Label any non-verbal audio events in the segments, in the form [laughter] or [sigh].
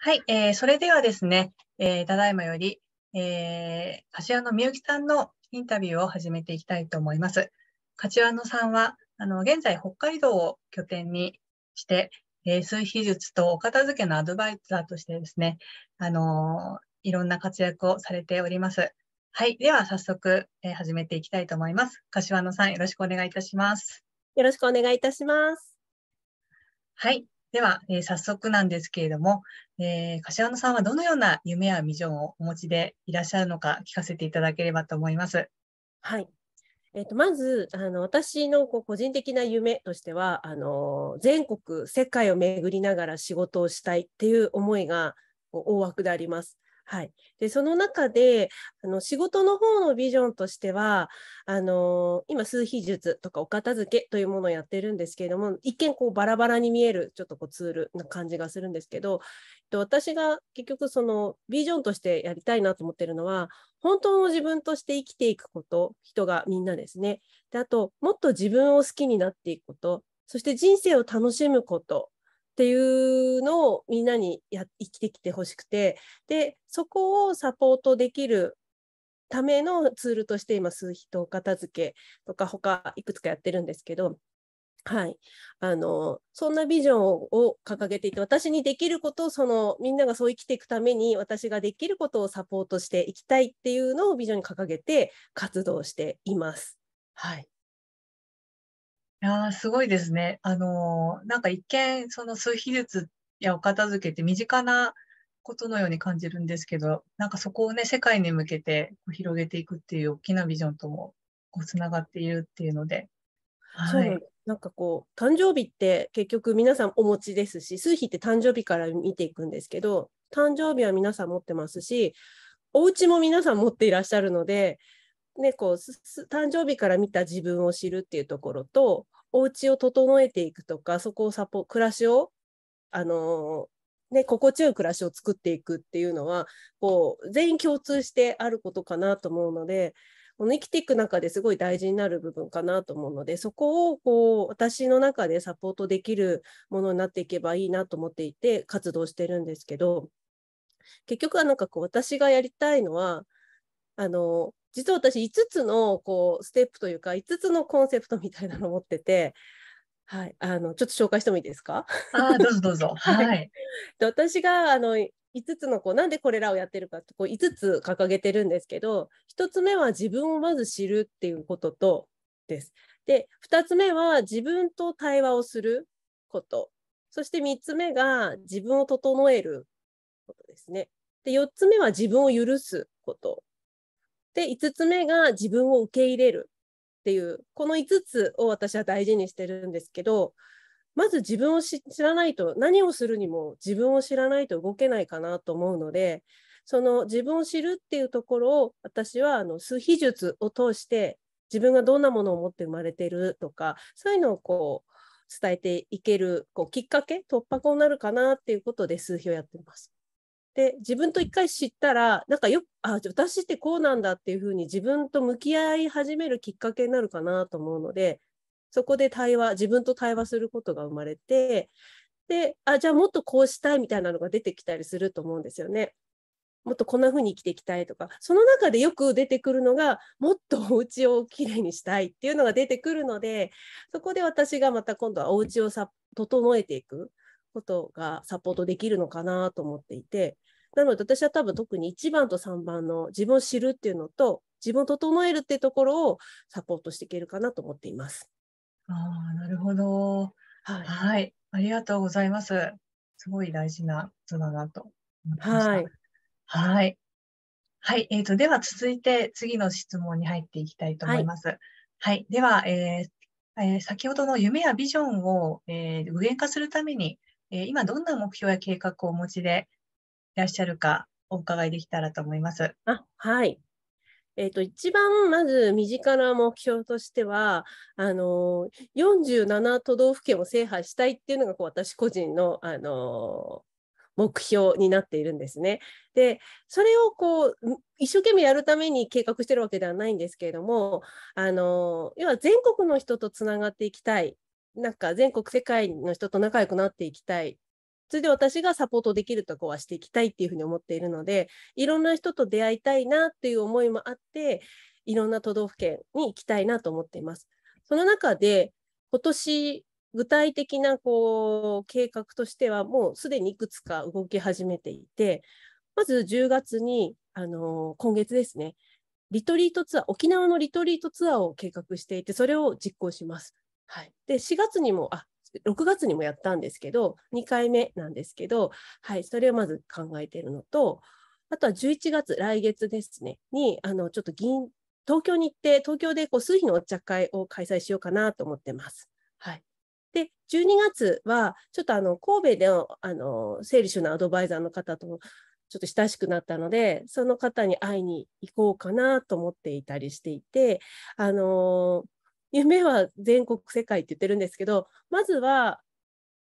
はい、えー、それではですね、えー、ただいまより、えー、柏野美幸さんのインタビューを始めていきたいと思います。柏野さんは、あの現在、北海道を拠点にして、え水秘術とお片付けのアドバイザーとしてですね、あのー、いろんな活躍をされております。はい、では早速、えー、始めていきたいと思います。柏野さん、よろしくお願いいたします。よろしくお願いいたします。はい、では、えー、早速なんですけれども、えー、柏野さんはどのような夢やビジョンをお持ちでいらっしゃるのか聞かせていただければと思います。はい。えーと、まずあの私のこう個人的な夢としてはあの全国世界を巡りながら仕事をしたいっていう思いが大枠であります。はい、でその中であの仕事の方のビジョンとしてはあの今数秘術とかお片付けというものをやってるんですけれども一見こうバラバラに見えるちょっとこうツールな感じがするんですけど私が結局そのビジョンとしてやりたいなと思ってるのは本当の自分として生きていくこと人がみんなですねであともっと自分を好きになっていくことそして人生を楽しむことっていうのをみんなにや生きてきてほしくてでそこをサポートできるためのツールとして今数人と片付けとか他いくつかやってるんですけどはい、あのそんなビジョンを掲げていて私にできることをそのみんながそう生きていくために私ができることをサポートしていきたいっていうのをビジョンに掲げて活動しています。はい、いやー、すごいですね。あのー、なんか一見、その数秘術やお片付けって身近なことのように感じるんですけど、なんかそこをね、世界に向けて広げていくっていう大きなビジョンともこうつながっているっていうので。はい、なんかこう誕生日って結局皆さんお持ちですし数比って誕生日から見ていくんですけど誕生日は皆さん持ってますしお家も皆さん持っていらっしゃるのでね、こう誕生日から見た自分を知るっていうところとお家を整えていくとかそこをサポ暮らしをあのー、ね、心地よい暮らしを作っていくっていうのはこう全員共通してあることかなと思うのでこの生きていく中ですごい大事になる部分かなと思うのでそこをこう私の中でサポートできるものになっていけばいいなと思っていて活動してるんですけど結局はなんかこう私がやりたいのはあの実は私5つのこうステップというか5つのコンセプトみたいなのを持ってて、はい、あのちょっと紹介してもいいですかあどうぞどうぞ。[laughs] はい、はい、で私があの5つのこうなんでこれらをやってるかってこう5つ掲げてるんですけど1つ目は自分をまず知るっていうこととです。で2つ目は自分と対話をすることそして3つ目が自分を整えることですね。で4つ目は自分を許すことで5つ目が自分を受け入れるっていうこの5つを私は大事にしてるんですけどまず自分を知らないと何をするにも自分を知らないと動けないかなと思うのでその自分を知るっていうところを私はあの数秘術を通して自分がどんなものを持って生まれてるとかそういうのをこう伝えていけるこうきっかけ突破口になるかなっていうことで数秘をやってます。で自分と一回知ったらなんかよあ私ってこうなんだっていうふうに自分と向き合い始めるきっかけになるかなと思うのでそこで対話自分と対話することが生まれてであじゃあもっとこうしたいみたいなのが出てきたりすると思うんですよね。もっとこんな風に生きていきたいとかその中でよく出てくるのがもっとお家をきれいにしたいっていうのが出てくるのでそこで私がまた今度はお家をさ整えていくことがサポートできるのかなと思っていてなので私は多分特に1番と3番の自分を知るっていうのと自分を整えるっていうところをサポートしていけるかなと思っています。ああ、なるほど、はい、はい、ありがとうございます。すごい大事なことだなとはい。はい。はい。えっ、ー、と、では続いて次の質問に入っていきたいと思います。はい。はい、では、えー、えー、先ほどの夢やビジョンを、え具現化するために、え今どんな目標や計画をお持ちで、らっしゃるかお伺いできたらと思います。あはいえーと、一番まず身近な目標としてはあの47都道府県を制覇したいっていうのがこう私個人の、あの目標になっているんですね。でそれをこう一生懸命やるために計画してるわけではないんですけれどもあの要は全国の人とつながっていきたいなんか全国世界の人と仲良くなっていきたいそれで私がサポートできるとこはしていきたいっていうふうに思っているので、いろんな人と出会いたいなっていう思いもあって、いろんな都道府県に行きたいなと思っています。その中で、今年具体的なこう計画としては、もうすでにいくつか動き始めていて、まず10月に、あのー、今月ですね、リトリートツアー、沖縄のリトリートツアーを計画していて、それを実行します。はい、で4月にもあ6月にもやったんですけど、2回目なんですけど、はい、それをまず考えているのと、あとは11月、来月ですね、に、あの、ちょっと銀、東京に行って、東京でこう数日のお茶会を開催しようかなと思ってます。はい。で、12月は、ちょっとあの、神戸での、あの、整理収納アドバイザーの方と、ちょっと親しくなったので、その方に会いに行こうかなと思っていたりしていて、あのー夢は全国世界って言ってるんですけどまずは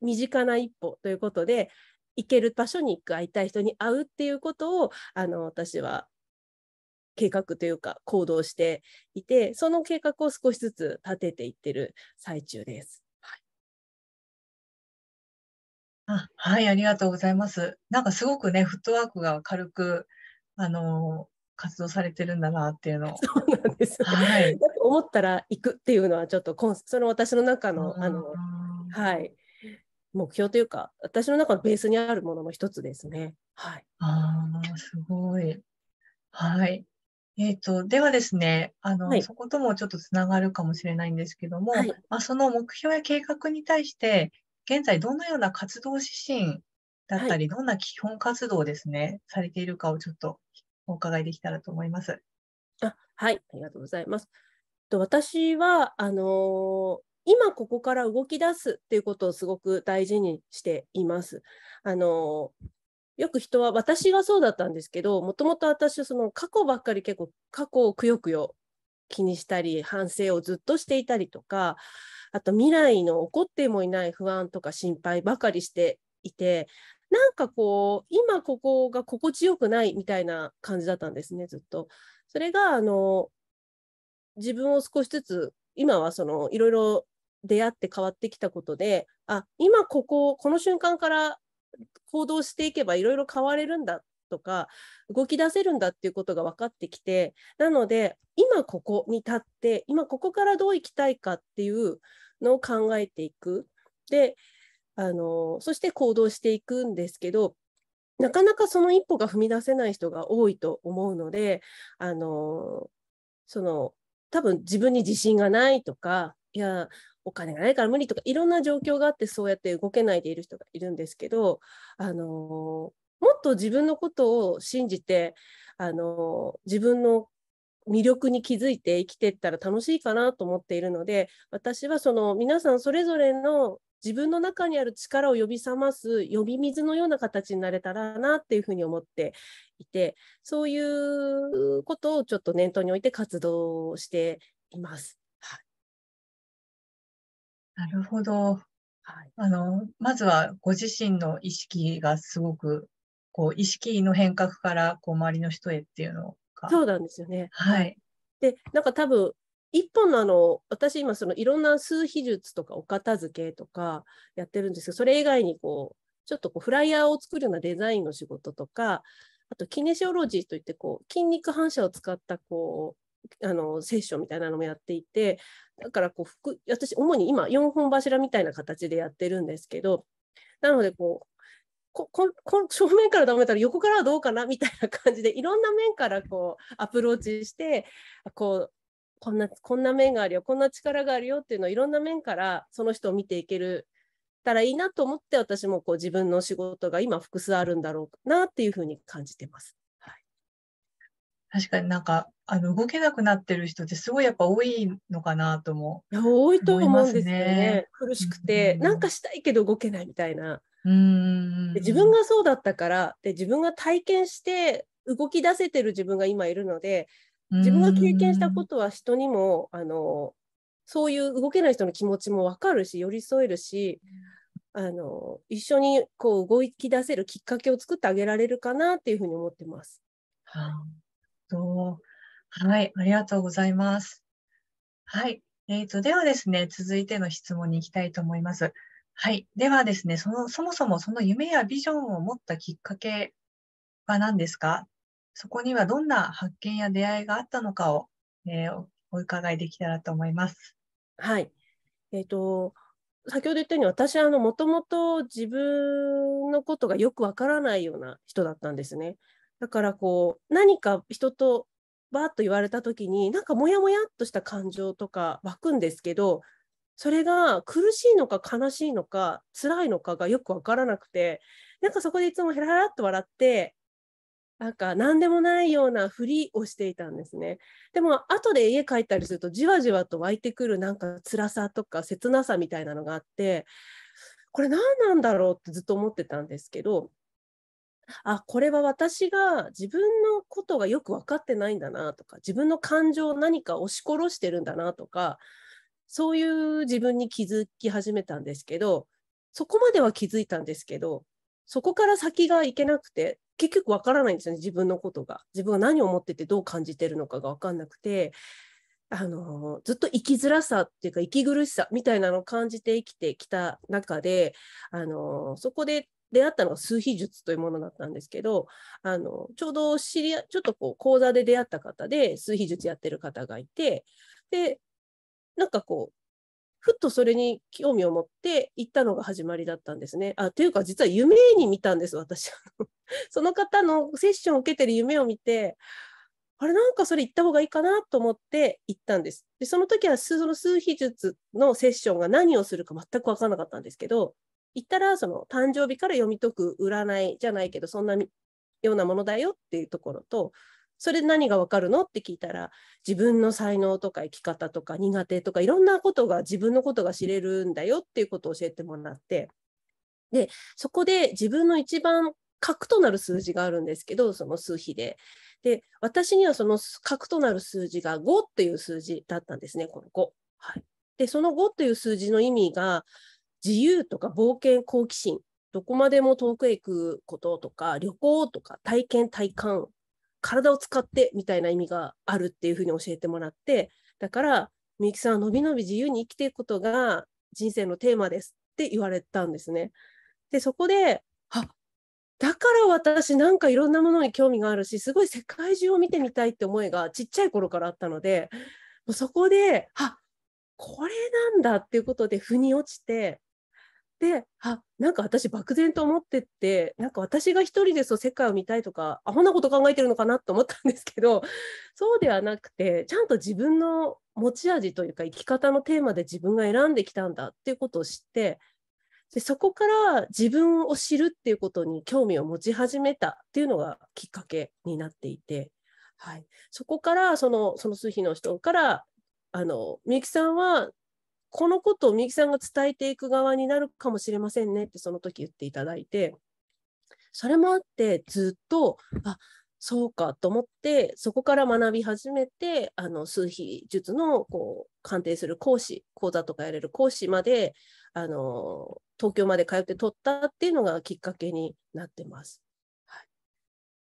身近な一歩ということで行ける場所に行く会いたい人に会うっていうことをあの私は計画というか行動していてその計画を少しずつ立てていってる最中です。はい、あはい、ありがとうございます。なんかすごくね、フットワークが軽く、あの活動されてるんだなっていうのを。そうなんです、はい、思ったら行くっていうのはちょっとその私の中のあの、はい、目標というか私の中のベースにあるものの一つですね。はい、あすごい、はいえーと、ではですねあの、はい、そこともちょっとつながるかもしれないんですけども、はい、まあ、その目標や計画に対して現在どのような活動指針だったり、はい、どんな基本活動ですねされているかをちょっとお伺いできたらと思います。あはい、ありがとうございます。と私はあの今ここから動き出すっていうことをすごく大事にしています。あのよく人は私がそうだったんですけどもともと私はその過去ばっかり結構過去をくよくよ気にしたり反省をずっとしていたりとかあと未来の起こってもいない不安とか心配ばかりしていてなんかこう今ここが心地よくないみたいな感じだったんですねずっと。それがあの自分を少しずつ今はそのいろいろ出会って変わってきたことであ今こここの瞬間から行動していけばいろいろ変われるんだとか動き出せるんだっていうことが分かってきてなので今ここに立って今ここからどう生きたいかっていうのを考えていく。であのそして行動していくんですけどなかなかその一歩が踏み出せない人が多いと思うのであのその多分自分に自信がないとかいやお金がないから無理とかいろんな状況があってそうやって動けないでいる人がいるんですけどあのもっと自分のことを信じてあの自分の魅力に気づいて生きていったら楽しいかなと思っているので私はその皆さんそれぞれの自分の中にある力を呼び覚ます呼び水のような形になれたらなっていうふうに思っていてそういうことをちょっと念頭に置いて活動しています。はい、なるほど。はい、あのまずはご自身の意識がすごくこう意識の変革からこう周りの人へっていうのがそうなんですよね。はい、でなんか多分一本のあの私今そのいろんな数秘術とかお片付けとかやってるんですけどそれ以外にこうちょっとこうフライヤーを作るようなデザインの仕事とかあとキネシオロジーといってこう筋肉反射を使ったこうあのセッションみたいなのもやっていてだからこう私主に今4本柱みたいな形でやってるんですけどなのでこうここ正面からダメだったら横からはどうかなみたいな感じでいろんな面からこうアプローチしてこうこんなこんな面があるよこんな力があるよっていうのをいろんな面からその人を見ていけるたらいいなと思って私もこう自分の仕事が今複数あるんだろうなっていうふうに感じてます。確かになんかあの動けなくなってる人ってすごいやっぱ多いのかなとも多いと思うんですよね苦しくて、うん、なんかしたいけど動けないみたいな。うんで自分がそうだったからで自分が体験して動き出せてる自分が今いるので自分が経験したことは人にもあのそういう動けない人の気持ちも分かるし寄り添えるしあの一緒にこう動き出せるきっかけを作ってあげられるかなっていうふうに思ってます。はあ、はい、ありがとうございます。はい、えーと、とではですね、続いての質問に行きたいと思います。はい、ではですね、そのそもそもその夢やビジョンを持ったきっかけは何ですかそこにはどんな発見や出会いがあったのかを、えー、お伺いできたらと思います。はい、えーと、先ほど言ったように私はもともと自分のことがよくわからないような人だったんですね。だからこう何か人とバーッと言われた時になんかモヤモヤっとした感情とか湧くんですけどそれが苦しいのか悲しいのか辛いのかがよく分からなくてなんかそこでいつもヘラヘラっと笑ってなんか何でもないようなふりをしていたんですね。でも後で家帰ったりするとじわじわと湧いてくるなんか辛さとか切なさみたいなのがあってこれ何なんだろうってずっと思ってたんですけどあこれは私が自分のことがよく分かってないんだなとか自分の感情を何か押し殺してるんだなとかそういう自分に気づき始めたんですけどそこまでは気づいたんですけどそこから先がいけなくて結局わからないんですよね自分のことが自分は何を思っててどう感じてるのかが分かんなくてあのずっと生きづらさっていうか息苦しさみたいなのを感じて生きてきた中であのそこで出会ったのが数秘術というものだったんですけどあのちょうど知り合ちょっとこう講座で出会った方で数秘術やってる方がいてでなんかこうふっとそれに興味を持って行ったのが始まりだったんですね。あというか実は夢に見たんです私 [laughs] その方のセッションを受けてる夢を見てあれなんかそれ行った方がいいかなと思って行ったんです。でその時はその数秘術のセッションが何をするか全く分からなかったんですけど行ったらその誕生日から読み解く占いじゃないけどそんなようなものだよっていうところとそれで何がわかるのって聞いたら自分の才能とか生き方とか苦手とかいろんなことが自分のことが知れるんだよっていうことを教えてもらってでそこで自分の一番核となる数字があるんですけどその数比で。で私にはその核となる数字が5っていう数字だったんですねこの5。はい、でその5ていう数字の意味が自由とか冒険好奇心どこまでも遠くへ行くこととか旅行とか体験体感体を使ってみたいな意味があるっていうふうに教えてもらってだからみゆきさんはのびのび自由に生きていくことが人生のテーマですって言われたんですね。でそこであだから私なんかいろんなものに興味があるしすごい世界中を見てみたいって思いがちっちゃい頃からあったのでそこであこれなんだっていうことで腑に落ちてであなんか私漠然と思ってってなんか私が一人でそう世界を見たいとかアホなこと考えてるのかなと思ったんですけどそうではなくてちゃんと自分の持ち味というか生き方のテーマで自分が選んできたんだっていうことを知ってでそこから自分を知るっていうことに興味を持ち始めたっていうのがきっかけになっていて、はい、そこからそのその数日の人からあのみゆきさんはこのことをみゆきさんが伝えていく側になるかもしれませんねってその時言っていただいてそれもあってずっとあそうかと思ってそこから学び始めてあの数比術のこう鑑定する講師講座とかやれる講師まであの東京まで通って取ったっていうのがきっかけになってます。はい、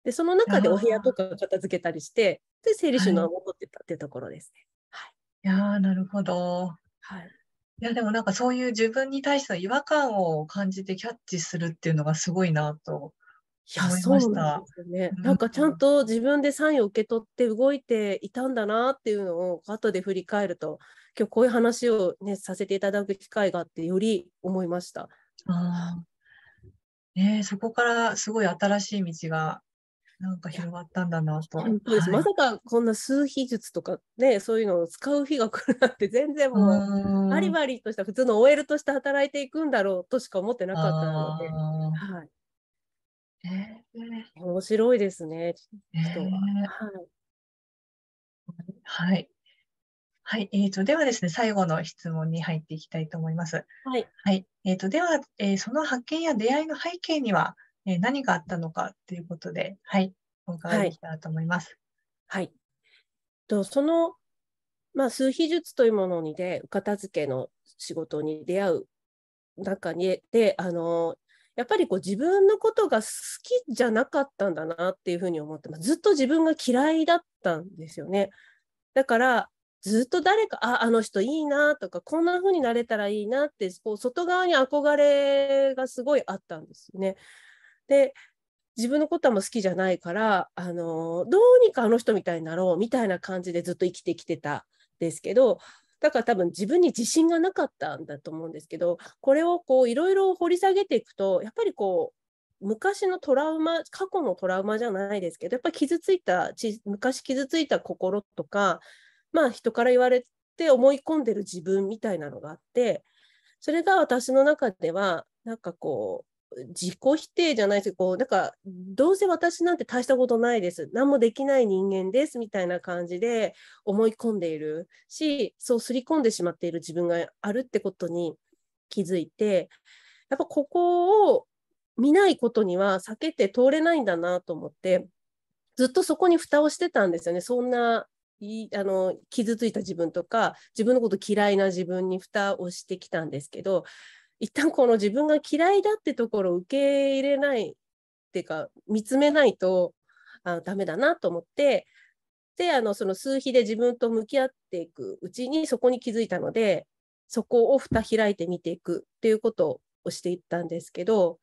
でその中でお部屋とか片付けたりしてで整理収納を戻ってたっていうところですね。はい、いやなるほど。はい、いやでもなんかそういう自分に対しての違和感を感じてキャッチするっていうのがすごいなといやそうなんですよね、うん、なんかちゃんと自分でサインを受け取って動いていたんだなっていうのを後で振り返ると今日こういう話を、ね、させていただく機会があってより思いました。あね、そこからすごい新しい道がなんか広がったんだなと。本当です、はい、まさかこんな数秘術とかね、そういうのを使う日が来るなんて全然もう、バリバリとした普通の OL として働いていくんだろうとしか思ってなかったので、えー、面白いですね、は。えー、はい。はい。はい、えーと、ではですね、最後の質問に入っていきたいと思います。はい。はい、えっ、ー、と、では、えー、その発見や出会いの背景には、えー、何があったのかということで、はい、お伺いできたらと思います。はい、はい、とその、まあ、数秘術というものにで、片付けの仕事に出会う中にで、あのやっぱりこう自分のことが好きじゃなかったんだなっていうふうに思ってます。ずっと自分が嫌いだったんですよね。だからずっと誰かああの人いいなとかこんな風になれたらいいなってこう外側に憧れがすごいあったんですよね。で自分のことはもう好きじゃないからあのどうにかあの人みたいになろうみたいな感じでずっと生きてきてたんですけどだから多分自分に自信がなかったんだと思うんですけどこれをこういろいろ掘り下げていくとやっぱりこう昔のトラウマ過去のトラウマじゃないですけどやっぱり傷ついた昔傷ついた心とかまあ人から言われて思い込んでる自分みたいなのがあってそれが私の中ではなんかこう自己否定じゃないですけどこうなんかどうせ私なんて大したことないです何もできない人間ですみたいな感じで思い込んでいるしそうすり込んでしまっている自分があるってことに気づいてやっぱここを見ないことには避けて通れないんだなと思ってずっとそこに蓋をしてたんですよねそんないあの傷ついた自分とか自分のこと嫌いな自分に蓋をしてきたんですけど一旦この自分が嫌いだってところを受け入れないっていうか見つめないとあダメだなと思ってであのその数日で自分と向き合っていくうちにそこに気づいたのでそこを蓋開いて見ていくっていうことをしていったんですけど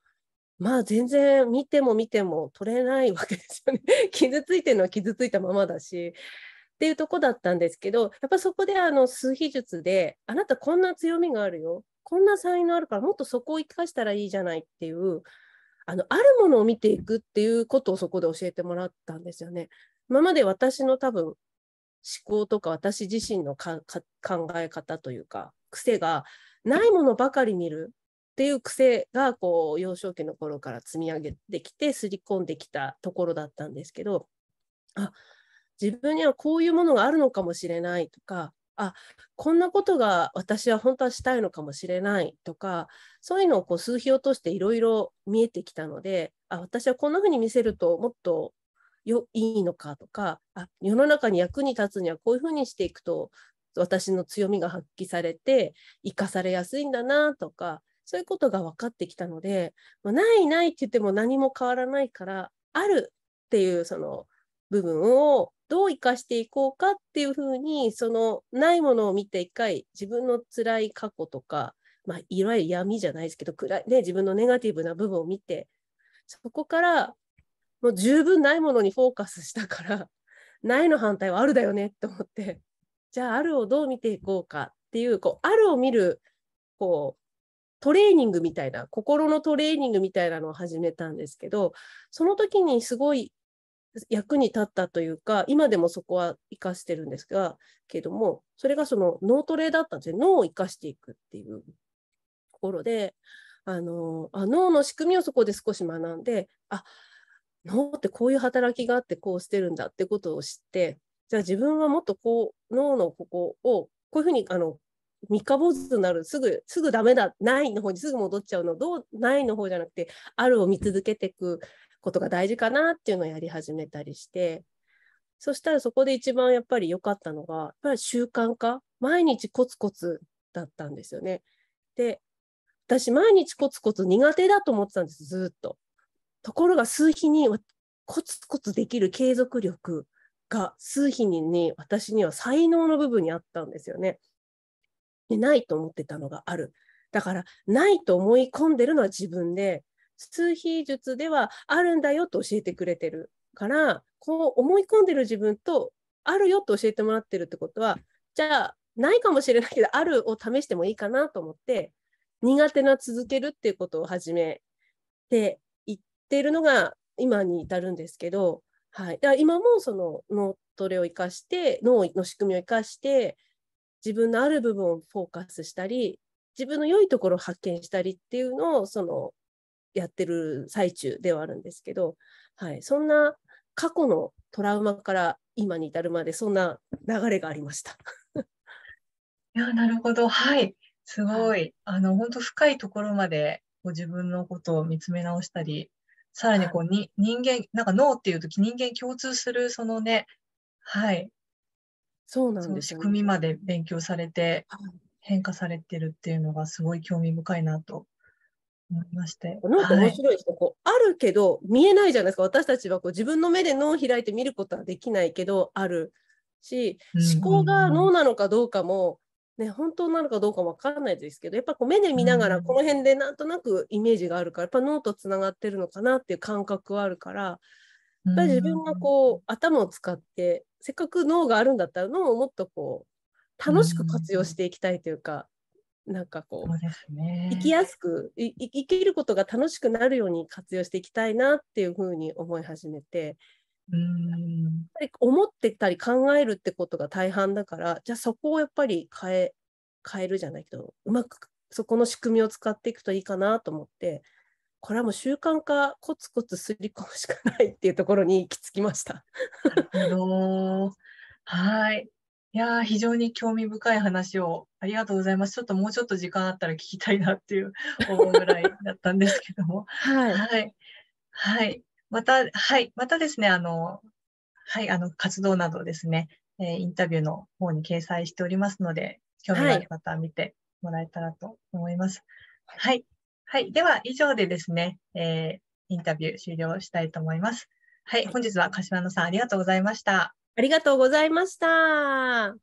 まあ全然見ても見ても取れないわけですよね傷 [laughs] ついてるのは傷ついたままだしっていうとこだったんですけどやっぱそこであの数秘術であなたこんな強みがあるよこんな才能あるからもっとそこを生かしたらいいじゃないっていうあのあるものを見ていくっていうことをそこで教えてもらったんですよね。今まで私の多分思考とか私自身の考え方というか癖がないものばかり見るっていう癖がこう幼少期の頃から積み上げてきて刷り込んできたところだったんですけどあ自分にはこういうものがあるのかもしれないとかあこんなことが私は本当はしたいのかもしれないとかそういうのをこう数比を通していろいろ見えてきたのであ私はこんなふうに見せるともっとよいいのかとかあ世の中に役に立つにはこういうふうにしていくと私の強みが発揮されて生かされやすいんだなとかそういうことが分かってきたので、まあ、ないないって言っても何も変わらないからあるっていうその部分をどう生かしていこうかっていうふうにそのないものを見て一回自分の辛い過去とか、まあ、いわゆる闇じゃないですけど暗い、ね、自分のネガティブな部分を見てそこからもう十分ないものにフォーカスしたからないの反対はあるだよねって思ってじゃああるをどう見ていこうかっていうこうあるを見るこうトレーニングみたいな心のトレーニングみたいなのを始めたんですけどその時にすごい役に立ったというか、今でもそこは生かしてるんですが、けども、それがその脳トレだったんですね。脳を生かしていくっていうところで、あのあ脳の仕組みをそこで少し学んで、あ脳ってこういう働きがあってこうしてるんだってことを知って、じゃあ自分はもっとこう脳のここをこういうふうにあの三日坊主になるすぐすぐダメだないの方にすぐ戻っちゃうのどうないの方じゃなくてあるを見続けていくことが大事かなっていうのをやり始めたりして、そしたらそこで一番やっぱり良かったのが、やっぱり習慣化、毎日コツコツだったんですよね。で、私、毎日コツコツ苦手だと思ってたんです、ずっと。ところが、数日にコツコツできる継続力が、数日に私には才能の部分にあったんですよね。でないと思ってたのがある。だから、ないと思い込んでるのは自分で、数秘術ではあるんだよと教えてくれてるからこう思い込んでる自分とあるよと教えてもらってるってことはじゃあないかもしれないけどあるを試してもいいかなと思って苦手な続けるっていうことを始めていってるのが今に至るんですけど、はい、だから今もその脳トレを生かして脳の仕組みを生かして自分のある部分をフォーカスしたり自分の良いところを発見したりっていうのをそのやってる最中ではあるんですけど、はい、そんな過去のトラウマから今に至るまでそんな流れがありました。いやなるほどはいすごいあの本当深いところまでこう自分のことを見つめ直したりさらにこうに、人間なんか脳っていうと人間共通するそのねはいそうなんです、ね、仕組みまで勉強されて変化されてるっていうのがすごい興味深いなと思いましたよ。脳って面白いですこうあるけど見えないじゃないですか私たちはこう自分の目で脳を開いて見ることはできないけどあるし思考が脳なのかどうかも、ね、本当なのかどうかも分からないですけどやっぱこう目で見ながらこの辺でなんとなくイメージがあるからやっぱ脳とつながってるのかなっていう感覚はあるからやっぱり自分がこう頭を使ってせっかく脳があるんだったら脳をもっとこう楽しく活用していきたいというか。なんかこう、ね、生きやすく生きることが楽しくなるように活用していきたいなっていうふうに思い始めて。うんやっぱり思ってたり考えるってことが大半だからじゃあそこをやっぱり変え変えるじゃないけどうまくそこの仕組みを使っていくといいかなと思ってこれはもう習慣化コツコツすり込むしかないっていうところに行き着きました。あのはいいや非常に興味深い話をありがとうございます。ちょっともうちょっと時間あったら聞きたいなっていう [laughs] 思うぐらいだったんですけども。はい、はい。はい。また、はい。またですね、あの、はい、あの、活動などですね、えー、インタビューの方に掲載しておりますので、興味のある方は見てもらえたらと思います。はい。はい。はい、では、以上でですね、えー、インタビュー終了したいと思います。はい。本日は柏野さんありがとうございました。ありがとうございました。